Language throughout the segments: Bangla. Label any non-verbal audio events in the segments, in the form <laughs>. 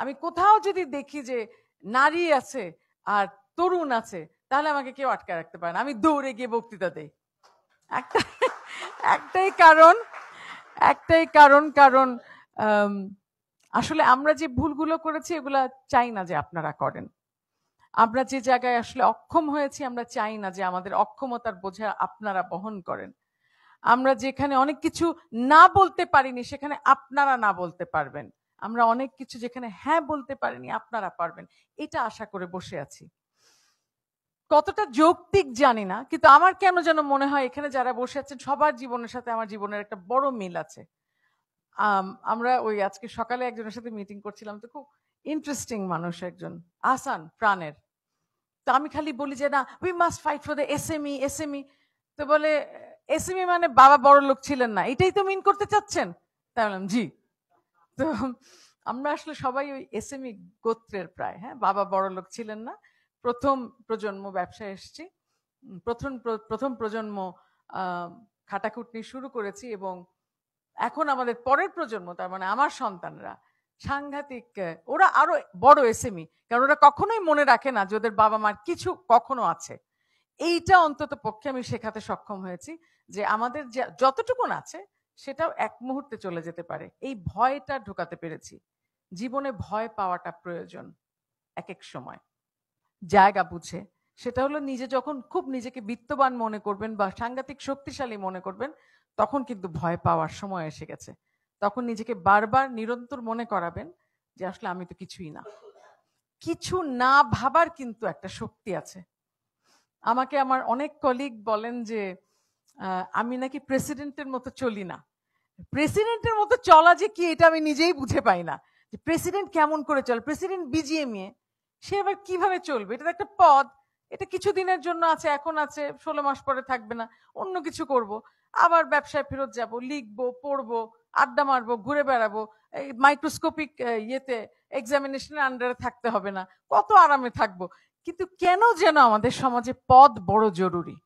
আমি কোথাও যদি দেখি যে নারী আছে আর তরুণ আছে তাহলে আমাকে কেউ আটকে রাখতে পারে না আমি দৌড়ে গিয়ে বক্তৃতা দেই একটা একটাই কারণ একটাই কারণ কারণ আসলে আমরা যে ভুলগুলো করেছি এগুলা চাই না যে আপনারা করেন আমরা যে জায়গায় আসলে অক্ষম হয়েছি আমরা চাই না যে আমাদের অক্ষমতার বোঝা আপনারা বহন করেন আমরা যেখানে অনেক কিছু না বলতে পারিনি সেখানে আপনারা না বলতে পারবেন আমরা অনেক কিছু যেখানে হ্যাঁ বলতে পারিনি আপনারা পারবেন এটা আশা করে বসে আছি কতটা যৌক্তিক জানি না কিন্তু আমার কেন যেন মনে হয় এখানে যারা বসে আছেন সবার জীবনের সাথে আমার জীবনের একটা বড় মিল আছে আমরা ওই আজকে সকালে একজনের সাথে মিটিং করছিলাম তো খুব ইন্টারেস্টিং মানুষ একজন আসান প্রাণের তো আমি খালি বলি যে না we must fight for the S M E S M E তো বলে এস এম ই মানে বাবা বড় লোক ছিলেন না এটাই তো মিন করতে চাচ্ছেন তাই বললাম জি তো আমরা আসলে সবাই ওই এসএমই গোত্রের প্রায় হ্যাঁ বাবা বড় লোক ছিলেন না প্রথম প্রজন্ম ব্যবসায় এসছি প্রথম প্রথম প্রজন্ম খাটাকুটনি শুরু করেছি এবং এখন আমাদের পরের প্রজন্ম তার মানে আমার সন্তানরা সাংঘাতিক ওরা আরো বড় এসএমই কারণ ওরা কখনোই মনে রাখে না যে ওদের বাবা মার কিছু কখনো আছে এইটা অন্তত পক্ষে আমি শেখাতে সক্ষম হয়েছি যে আমাদের যতটুকুন আছে সেটাও এক মুহূর্তে চলে যেতে পারে এই ভয়টা ঢোকাতে পেরেছি জীবনে ভয় পাওয়াটা প্রয়োজন এক এক সময় জায়গা বুঝে সেটা হলো নিজে যখন খুব নিজেকে বিত্তবান মনে করবেন বা সাংঘাতিক শক্তিশালী মনে করবেন তখন কিন্তু ভয় পাওয়ার সময় এসে গেছে তখন নিজেকে বারবার নিরন্তর মনে করাবেন যে আসলে আমি তো কিছুই না কিছু না ভাবার কিন্তু একটা শক্তি আছে আমাকে আমার অনেক কলিগ বলেন যে আমি নাকি প্রেসিডেন্টের মতো চলি না প্রেসিডেন্টের মতো চলা যে কি এটা আমি নিজেই বুঝে পাই না যে প্রেসিডেন্ট কেমন করে চলে প্রেসিডেন্ট বিজিএমএ সে আবার কিভাবে চলবে এটা একটা পদ এটা কিছুদিনের জন্য আছে এখন আছে ষোলো মাস পরে থাকবে না অন্য কিছু করব আবার ব্যবসায় ফেরত যাব লিখবো পড়বো আড্ডা মারবো ঘুরে বেড়াবো মাইক্রোস্কোপিক ইয়েতে এক্সামিনেশনের আন্ডারে থাকতে হবে না কত আরামে থাকবো কিন্তু কেন যেন আমাদের সমাজে পদ বড় জরুরি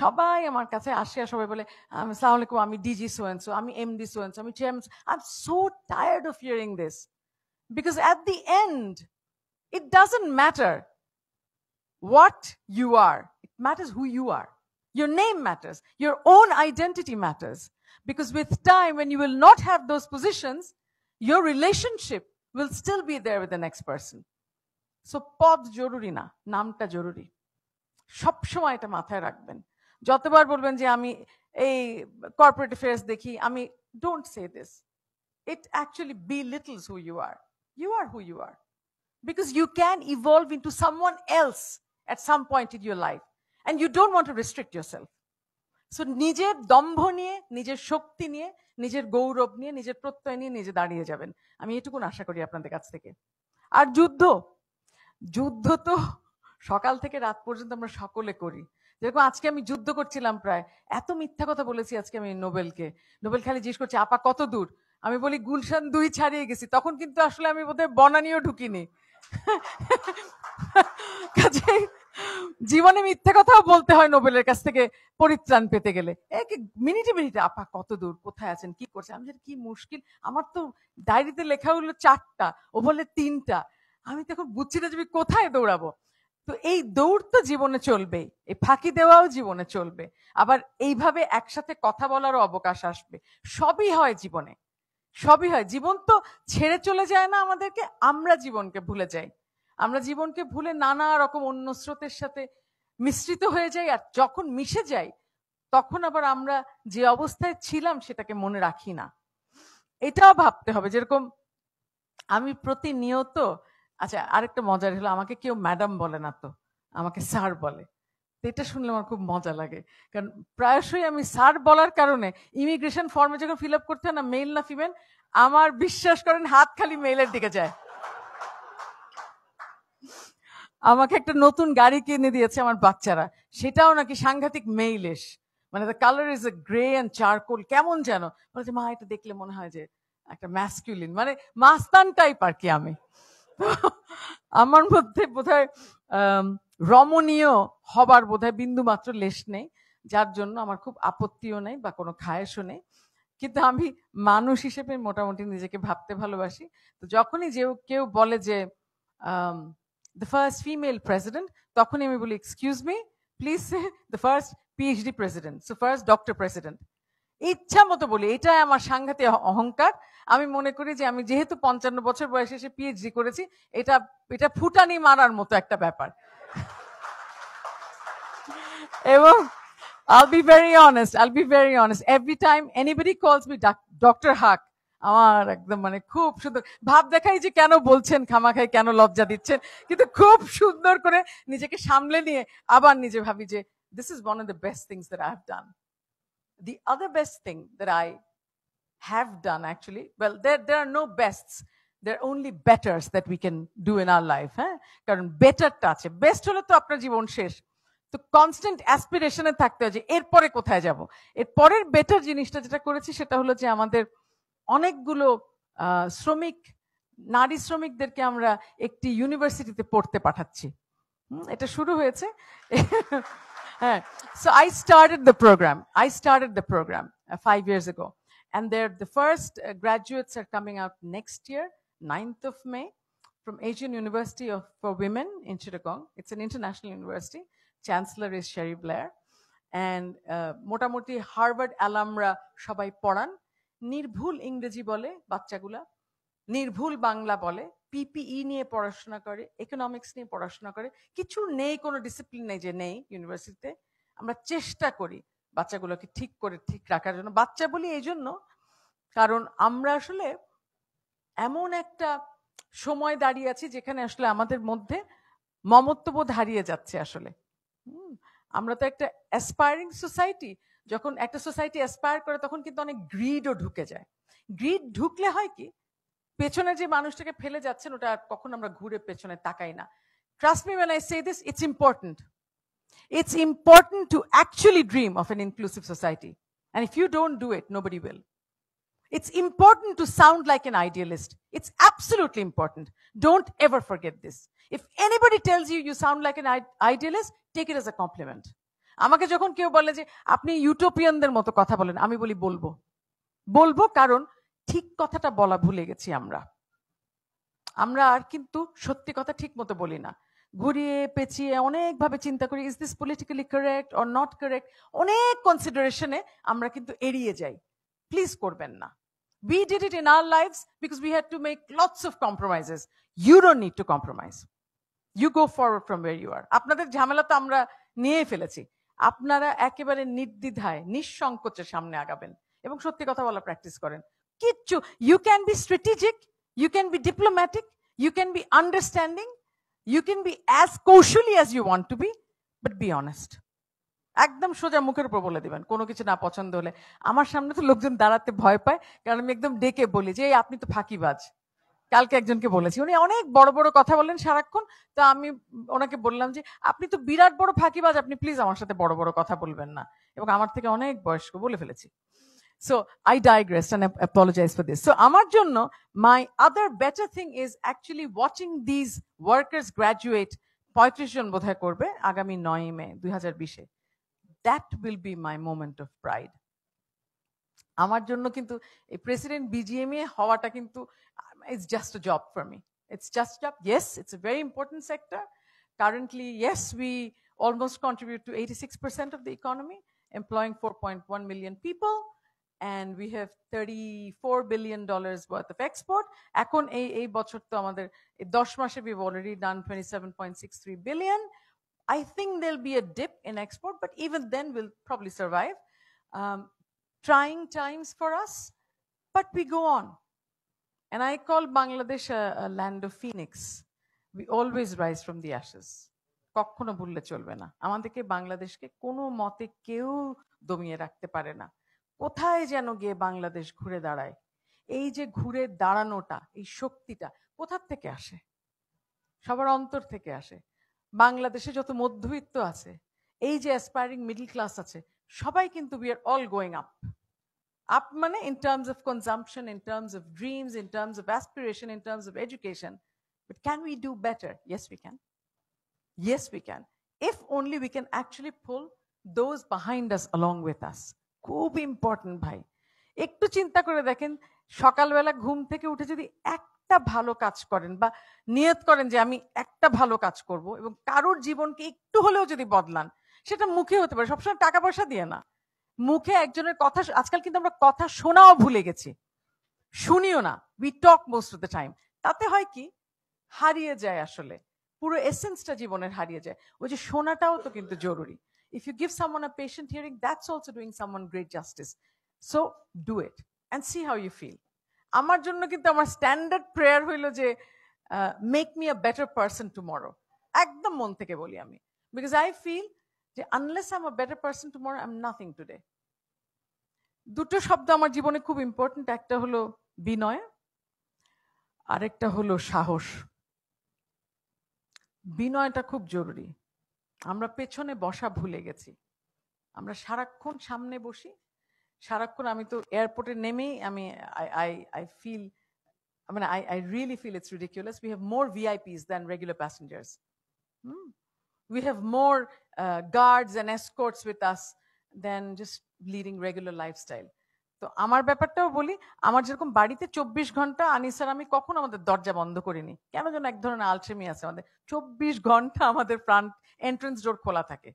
সবাই আমার কাছে আসে আর সবাই বলে আমি সালাম আলাইকুম আমি ডিজি সোয়েন্সো আমি এমডি সোয়েন্সো আমি chairman I am so tired of hearing this because at the end it doesn't matter what you are it matters who you are Your name matters. Your own identity matters. Because with time, when you will not have those positions, your relationship will still be there with the next person. So, পদ জরুরি না নামটা জরুরি সবসময় এটা মাথায় রাখবেন যতবার বলবেন যে আমি এই কর্পোরেট অ্যাফেয়ার্স দেখি আমি don't say this it actually belittles who you are you are who you are because you can evolve into one else at some point in your life and you don't want to restrict yourself so নিজের দম্ভ নিয়ে নিজের শক্তি নিয়ে নিজের গৌরব নিয়ে নিজের প্রত্যয় নিয়ে নিজে দাঁড়িয়ে যাবেন আমি এটুকুন আশা করি আপনাদের কাছ থেকে আর যুদ্ধ যুদ্ধ তো সকাল থেকে রাত পর্যন্ত আমরা সকলে করি যেরকম আজকে আমি যুদ্ধ করছিলাম প্রায় এত মিথ্যা কথা বলেছি আজকে আমি নোবেলকে নোবেল খালি জিজ্ঞেস করছি আপা কত দূর আমি বলি গুলশান দুই ছাড়িয়ে গেছি তখন কিন্তু আসলে আমি বোধহয় বনানিও ঢুকিনি <laughs> কাজে জীবনে মিথ্যা কথাও বলতে হয় নোবেলের কাছ থেকে পরিত্রাণ পেতে গেলে এক মিনিটে মিনিটে আপা কত দূর কোথায় আছেন কি করছেন আমি কি মুশকিল আমার তো ডায়েরিতে লেখা হলো চারটা ও বলে তিনটা আমি তখন বুঝছি না যে কোথায় দৌড়াবো তো এই দৌড় তো জীবনে চলবেই এই ফাঁকি দেওয়াও জীবনে চলবে আবার এইভাবে একসাথে কথা বলারও অবকাশ আসবে সবই হয় জীবনে সবই হয় জীবন তো ছেড়ে চলে যায় না আমাদেরকে আমরা জীবনকে ভুলে যাই আমরা জীবনকে ভুলে নানা রকম অন্য স্রোতের সাথে মিশ্রিত হয়ে যাই আর যখন মিশে যাই তখন আবার আমরা যে অবস্থায় ছিলাম সেটাকে মনে রাখি না এটাও ভাবতে হবে যেরকম আমি প্রতিনিয়ত আচ্ছা আরেকটা মজার হলো আমাকে কেউ ম্যাডাম বলে না তো আমাকে স্যার বলে এটা শুনলে আমার খুব মজা লাগে কারণ প্রায়শই আমি স্যার বলার কারণে ইমিগ্রেশন ফর্মে যখন ফিল আপ করতে হয় না মেল না ফিমেল আমার বিশ্বাস করেন হাত খালি মেলের দিকে যায় আমাকে একটা নতুন গাড়ি কিনে দিয়েছে আমার বাচ্চারা সেটাও নাকি সাংঘাতিক এস মানে the colour is a grey and charcoal কেমন যেন বলছে মা এটা দেখলে মনে হয় যে একটা ম্যাসকিউলিন মানে মাস্তান টাইপ আর কি আমি আমার মধ্যে বোধহয় রমণীয় হবার বোধহয় বিন্দু মাত্র লেশ নেই যার জন্য আমার খুব আপত্তিও নেই বা কোনো খায়েশও নেই কিন্তু আমি মানুষ হিসেবে মোটামুটি নিজেকে ভাবতে ভালোবাসি তো যখনই যে কেউ বলে যে দ্য ফার্স্ট ফিমেল প্রেসিডেন্ট তখনই আমি বলি excuse me please say the first PhD president so first doctor president ইচ্ছা মতো বলি এটাই আমার সাংঘাতিক অহংকার আমি মনে করি যে আমি যেহেতু পঞ্চান্ন বছর বয়সে এসে পিএইচডি করেছি এটা এটা ফুটানি মারার মতো একটা ব্যাপার এবং I'll be very honest. I'll be very honest. Every time anybody calls me Dr. Haq, আমার একদম মানে খুব সুন্দর ভাব দেখাই যে কেন বলছেন খামাখাই কেন লজ্জা দিচ্ছেন কিন্তু খুব সুন্দর করে নিজেকে সামলে নিয়ে আবার নিজে ভাবি যে this is one of the best things that I have done the other best thing that I have done actually well there, there are no bests there are only betters that we can do in our life হ্যাঁ কারণ বেটারটা আছে বেস্ট হলে তো আপনার জীবন শেষ তো কনস্ট্যান্ট অ্যাসপিরেশনে থাকতে হয় যে এরপরে কোথায় যাব এরপরের বেটার জিনিসটা যেটা করেছি সেটা হলো যে আমাদের অনেকগুলো শ্রমিক নারী শ্রমিকদেরকে আমরা একটি ইউনিভার্সিটিতে পড়তে পাঠাচ্ছি এটা শুরু হয়েছে <laughs> হ্যাঁ so I started the programme I started the programme five years ago And the first uh, graduates are coming out next year, 9th of May, from Asian University of, for Women in Chittagong. It's an international university. Chancellor is Sherry Blair. And mota uh, moti Harvard alumra Shabai Poran. Nirbhul Ingreji bole, bachchagula. Nirbhul Bangla bole. PPE niye porashna kore, economics niye porashna kore. Kichu nei kono discipline nei nei university te. Amra cheshta kori. বাচ্চাগুলোকে ঠিক করে ঠিক রাখার জন্য বাচ্চা বলি এই জন্য কারণ আমরা আসলে এমন একটা সময় দাঁড়িয়ে আছি যেখানে আসলে আমাদের মধ্যে মমত্ববোধ হারিয়ে যাচ্ছে আসলে আমরা তো একটা অ্যাসপায়ারিং সোসাইটি যখন একটা সোসাইটি অ্যাসপায়ার করে তখন কিন্তু অনেক গ্রিডও ঢুকে যায় গ্রিড ঢুকলে হয় কি পেছনে যে মানুষটাকে ফেলে যাচ্ছেন ওটা কখন আমরা ঘুরে পেছনে তাকাই না trust me when I say this it's important It's important to actually dream of an inclusive society. And if you don't do it, nobody will. It's important to sound like an idealist. It's absolutely important. Don't ever forget this. If anybody tells you you sound like an idealist, take it as a compliment. আমাকে যখন কেউ বলে যে আপনি ইউটোপিয়ানদের মতো কথা বলেন আমি বলি বলবো বলবো কারণ ঠিক কথাটা বলা ভুলে গেছি আমরা আমরা আর কিন্তু সত্যি কথা ঠিক মতো বলি না ঘুরিয়ে পেঁচিয়ে অনেকভাবে চিন্তা করি is this politically correct or not correct অনেক কনসিডারেশনে আমরা কিন্তু এড়িয়ে যাই প্লিজ করবেন না we did it in our lifes because we had to make lots of compromises you don't need to compromise you go forward from where you are আপনাদের ঝামেলা তো আমরা নিয়ে ফেলেছি আপনারা একেবারে নির্দ্বিধায় নিঃসংকোচে সামনে আগাবেন এবং সত্যি কথা বলা প্র্যাকটিস করেন কিচ্ছু you can be strategic you can be diplomatic you can be understanding you can be as কৌশলী as you want to be but be honest. একদম সোজা মুখের উপর বলে দেবেন কোনো কিছু না পছন্দ হলে আমার সামনে তো লোকজন দাঁড়াতে ভয় পায় কারণ আমি একদম ডেকে বলি যে এই আপনি তো ফাঁকিবাজ কালকে একজনকে বলেছি উনি অনেক বড় বড় কথা বলেন সারাক্ষণ তো আমি ওনাকে বললাম যে আপনি তো বিরাট বড় ফাঁকিবাজ আপনি প্লিজ আমার সাথে বড় বড় কথা বলবেন না এবং আমার থেকে অনেক বয়স্ক বলে ফেলেছি So I digressed and I apologize for this. So Amar Jonno, my other better thing is actually watching these workers graduate poetrician bodhay korbe agami 9 may 2020 that will be my moment of pride amar jonno kintu a president bgm e howa ta kintu it's just a job for me it's just a job yes it's a very important sector currently yes we almost contribute to 86% of the economy employing 4.1 million people and we have 34 billion dollars worth of export এখন এই এই বছর তো আমাদের 10 we've already done 27.63 billion i think there'll be a dip in export but even then we'll probably survive um, trying times for us but we go on and i call bangladesh a, a land of phoenix we always rise from the ashes কখনো ভুললে চলবে না আমাদেরকে বাংলাদেশকে কোনো মতে কেউ দমিয়ে রাখতে পারে না কোথায় যেন গিয়ে বাংলাদেশ ঘুরে দাঁড়ায় এই যে ঘুরে দাঁড়ানোটা এই শক্তিটা কোথার থেকে আসে সবার অন্তর থেকে আসে বাংলাদেশে যত মধ্যবিত্ত আছে এই যে অ্যাসপায়ারিং মিডল ক্লাস আছে সবাই কিন্তু we are all going up up মানে in terms of consumption in terms of dreams in terms of aspiration in terms of education but can we do better yes we can yes we can if only we can actually pull those behind us along with us খুব ইম্পর্টেন্ট ভাই একটু চিন্তা করে দেখেন সকালবেলা ঘুম থেকে উঠে যদি একটা ভালো কাজ করেন বা নিয়ত করেন যে আমি একটা ভালো কাজ করব এবং কারোর জীবনকে একটু হলেও যদি বদলান সেটা মুখে হতে পারে সবসময় টাকা পয়সা দিয়ে না মুখে একজনের কথা আজকাল কিন্তু আমরা কথা শোনাও ভুলে গেছি শুনিও না we talk most of the time তাতে হয় কি হারিয়ে যায় আসলে পুরো এসেন্সটা জীবনের হারিয়ে যায় ওই যে শোনাটাও তো কিন্তু জরুরি If you give someone a patient hearing, that's also doing someone great justice. So do it and see how you feel. আমার জন্য কিন্তু আমার স্ট্যান্ডার্ড প্রেয়ার হইল যে make me a better person tomorrow একদম মন থেকে বলি আমি বিকজ আই ফিল যে unless I'm a better person tomorrow I am nothing today দুটো শব্দ আমার জীবনে খুব ইম্পর্টেন্ট একটা হলো বিনয় আরেকটা হলো সাহস বিনয়টা খুব জরুরি আমরা পেছনে বসা ভুলে গেছি আমরা সারাক্ষণ সামনে বসি সারাক্ষণ আমি তো এয়ারপোর্টে নেমেই আমি I I I feel I mean, I, I really feel it's ridiculous. We have more VIPs than regular passengers. Hmm. We have more uh, guards and escorts with us than just leading regular lifestyle. তো আমার ব্যাপারটাও বলি আমার যেরকম বাড়িতে চব্বিশ ঘন্টা আনিসার আমি কখন আমাদের দরজা বন্ধ করিনি কেন যেন এক ধরনের আলসেমি আছে আমাদের চব্বিশ ঘন্টা আমাদের প্রাণ এন্ট্রেন্স ডোর খোলা থাকে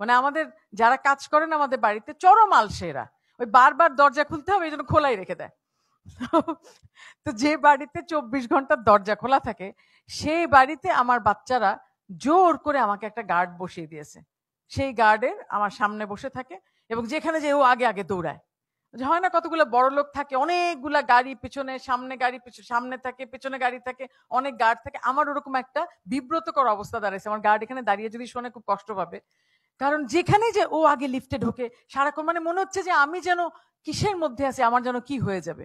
মানে আমাদের যারা কাজ করেন আমাদের বাড়িতে চরম আলসেরা ওই বারবার দরজা খুলতে হবে এই জন্য খোলাই রেখে দেয় তো যে বাড়িতে চব্বিশ ঘন্টার দরজা খোলা থাকে সেই বাড়িতে আমার বাচ্চারা জোর করে আমাকে একটা গার্ড বসিয়ে দিয়েছে সেই গার্ডের আমার সামনে বসে থাকে এবং যেখানে যে ও আগে আগে দৌড়ায় যে হয় না কতগুলো বড় লোক থাকে অনেকগুলা গাড়ি পিছনে সামনে গাড়ি সামনে থাকে পিছনে গাড়ি থাকে অনেক গার্ড থাকে আমার ওরকম একটা বিব্রতকর অবস্থা দাঁড়িয়েছে আমার গার্ড এখানে দাঁড়িয়ে যদি শোনে খুব কষ্ট পাবে কারণ যেখানে যে ও আগে লিফটে ঢোকে সারাক্ষণ মানে মনে হচ্ছে যে আমি যেন কিসের মধ্যে আছি আমার যেন কি হয়ে যাবে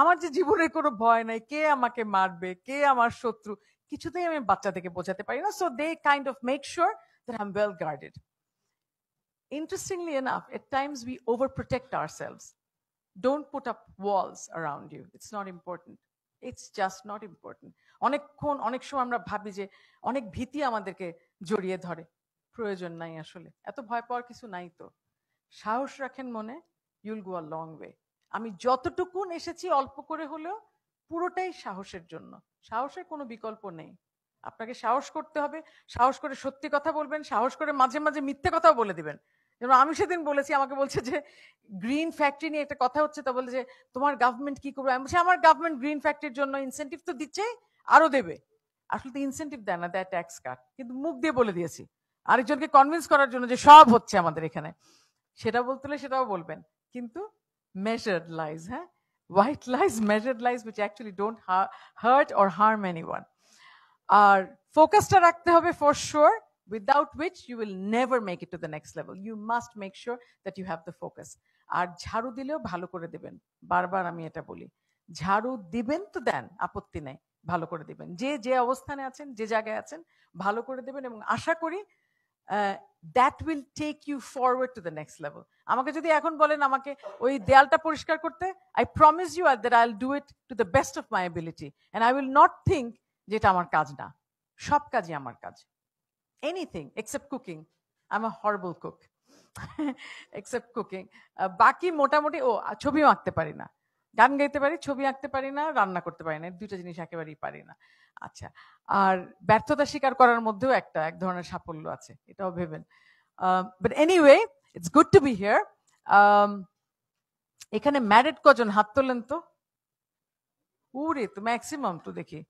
আমার যে জীবনের কোনো ভয় নাই কে আমাকে মারবে কে আমার শত্রু কিছুতেই আমি বাচ্চা থেকে বোঝাতে পারি না so they kind of make sure that I am well guarded interestingly enough, at times we overprotect ourselves. Don't put up walls around you. It's not important. It's just not important অনেকক্ষণ অনেক সময় আমরা ভাবি যে অনেক ভীতি আমাদেরকে জড়িয়ে ধরে প্রয়োজন নাই আসলে এত ভয় পাওয়ার কিছু নাই তো সাহস রাখেন মনে ইউল গো আর লং ওয়ে আমি যতটুকুন এসেছি অল্প করে হলেও পুরোটাই সাহসের জন্য সাহসের কোনো বিকল্প নেই আপনাকে সাহস করতে হবে সাহস করে সত্যি কথা বলবেন সাহস করে মাঝে মাঝে মিথ্যে কথাও বলে দিবেন যেমন আমি সেদিন বলেছি আমাকে বলছে যে গ্রিন ফ্যাক্টরি নিয়ে একটা কথা হচ্ছে তা বলে যে তোমার গভর্নমেন্ট কি করবে আমি বলছি আমার গভর্নমেন্ট গ্রিন ফ্যাক্টরির জন্য ইনসেন্টিভ তো দিচ্ছে আরও দেবে আসলে তো ইনসেন্টিভ দেয় না দেয় ট্যাক্স কাট কিন্তু মুখ দিয়ে বলে দিয়েছি আরেকজনকে কনভিন্স করার জন্য যে সব হচ্ছে আমাদের এখানে সেটা বলতে হলে সেটাও বলবেন কিন্তু মেজার্ড লাইজ হ্যাঁ white lies measured lies which actually don't hurt or harm anyone আর ফোকাসটা রাখতে হবে for sure without which you will never make it to the next level you must make sure that you have the focus আর ঝাড়ু দিলেও ভালো করে দেবেন বারবার আমি এটা বলি ঝাড়ু দিবেন তো দেন আপত্তি নেই ভালো করে দিবেন যে যে অবস্থানে আছেন যে জায়গায় আছেন ভালো করে দেবেন এবং আশা করি that will take you forward to the next level আমাকে যদি এখন বলেন আমাকে ওই দেয়ালটা পরিষ্কার করতে আই প্রমিস ইউ আর that I will do it to the best of my ability and I will not think যেটা আমার কাজ না সব কাজই আমার কাজ anything except cooking I am horrible cook except cooking বাকি মোটামুটি ও ছবিও আঁকতে পারি না গান গাইতে পারি ছবি আঁকতে পারি না রান্না করতে পারি না দুইটা জিনিস একেবারেই পারি না আচ্ছা আর ব্যর্থতা স্বীকার করার মধ্যেও একটা এক ধরনের সাফল্য আছে এটাও ভেবেন but anyway it's good to be here এখানে ম্যারেড কজন হাত তোলেন তো উরে তো ম্যাক্সিমাম তো দেখি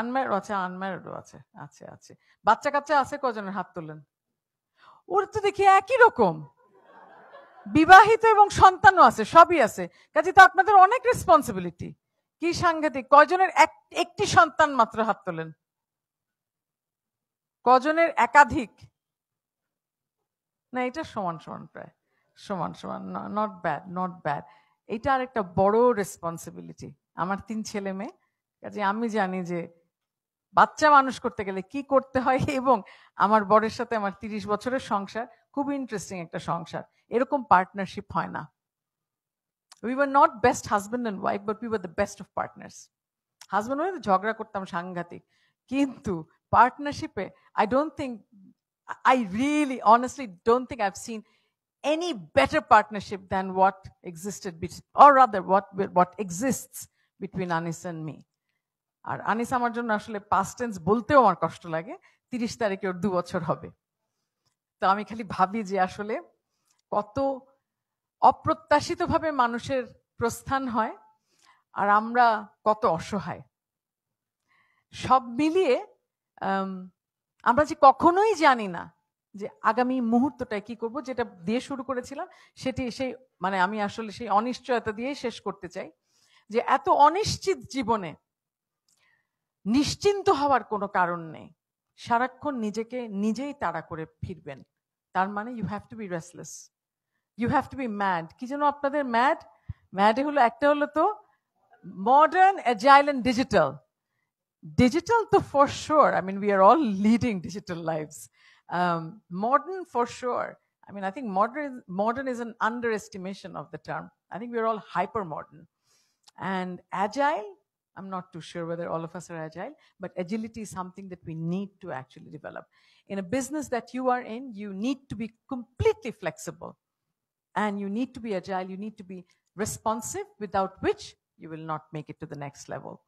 আনম্যারিড আছে আনম্যারিডও আছে আছে আছে বাচ্চা কাচ্চা আছে কজনের হাত তোলেন ওর তো দেখি একই রকম বিবাহিত এবং সন্তানও আছে সবই আছে কাজে তো আপনাদের অনেক রেসপন্সিবিলিটি কি সাংঘাতিক কজনের একটি সন্তান মাত্র হাত তোলেন কজনের একাধিক না এটা সমান সমান প্রায় সমান সমান নট ব্যাড নট ব্যাড এটা আর একটা বড় রেসপন্সিবিলিটি আমার তিন ছেলে মেয়ে কাজে আমি জানি যে বাচ্চা মানুষ করতে গেলে কি করতে হয় এবং আমার বরের সাথে আমার তিরিশ বছরের সংসার খুব ইন্টারেস্টিং একটা সংসার এরকম পার্টনারশিপ হয় না we were not best husband and wife but we were the best of partners husband wife ঝগড়া করতাম সাংঘাতিক কিন্তু পার্টনারশিপে I don't think I really honestly don't think I've seen any better than than what existed, or rather, what, what exists between Anis and me. আর আনিস আমার জন্য আসলে পাস্ট টেন্স বলতেও আমার কষ্ট লাগে তিরিশ তারিখে ওর দু বছর হবে তো আমি খালি ভাবি যে আসলে কত অপ্রত্যাশিতভাবে মানুষের প্রস্থান হয় আর আমরা কত অসহায় সব মিলিয়ে আমরা যে কখনোই জানি না যে আগামী মুহূর্তটায় কি করব যেটা দিয়ে শুরু করেছিলাম সেটি সেই মানে আমি আসলে সেই অনিশ্চয়তা দিয়েই শেষ করতে চাই যে এত অনিশ্চিত জীবনে নিশ্চিন্ত হওয়ার কোনো কারণ নেই সারাক্ষণ নিজেকে নিজেই তাড়া করে ফিরবেন তার মানে you have to be restless you have to be mad কি যেন আপনাদের ম্যাড ম্যাডে হলো একটা হলো তো modern agile and digital digital তো for sure I mean we are all leading digital lifes modern for sure I mean, I think modern, modern is an underestimation of the term. I think we're all hyper modern. And agile, I'm not too sure whether all of us are agile, but agility is something that we need to actually develop. In a business that you are in, you need to be completely flexible and you need to be agile, you need to be responsive, without which you will not make it to the next level.